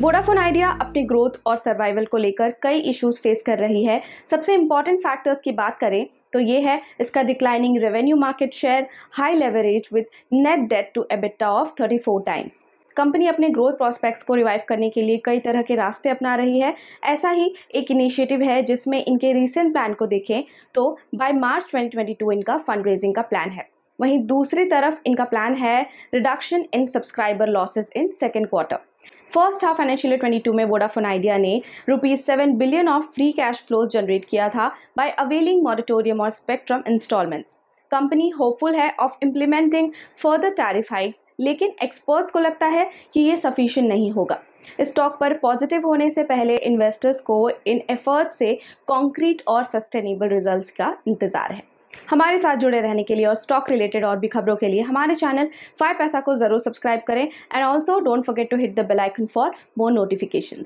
Vodafone Idea अपने growth और survival को लेकर कई इश्यूज फेस कर रही है सबसे इंपॉर्टेंट फैक्टर्स की बात करें तो ये है इसका declining revenue market share high leverage with net debt to EBITDA of 34 times company अपने ग्रोथ प्रॉस्पेक्ट्स को रिवाइव करने के लिए कई तरह के रास्ते अपना रही है ऐसा ही एक इनिशिएटिव है जिसमें इनके रीसेंट प्लान को देखें तो बाय मार्च 2022 इनका फंड रेजिंग का प्लान है वहीं दूसरी तरफ इनका प्लान है reduction in subscriber losses in second quarter first half financial year two में वोडाफोन आइडिया ने rupees seven billion of free cash flow generate किया था बाय अवेलिंग मॉडिटोरियम और स्पेक्ट्रम इंस्टॉलमेंट्स कंपनी होपफुल है of implementing further tariff hikes लेकिन experts को लगता है कि ये सफिशियंट नहीं होगा स्टॉक पर पॉजिटिव होने से पहले इन्वेस्टर्स को इन एफर्ट्स से कॉन्क्रीट और सस्टेनेबल रिजल्ट्स का इंतज़ार है हमारे साथ जुड़े रहने के लिए और स्टॉक रिलेटेड और भी खबरों के लिए हमारे चैनल फाइव पैसा को जरूर सब्सक्राइब करें and also don't forget to hit the bell icon for more notification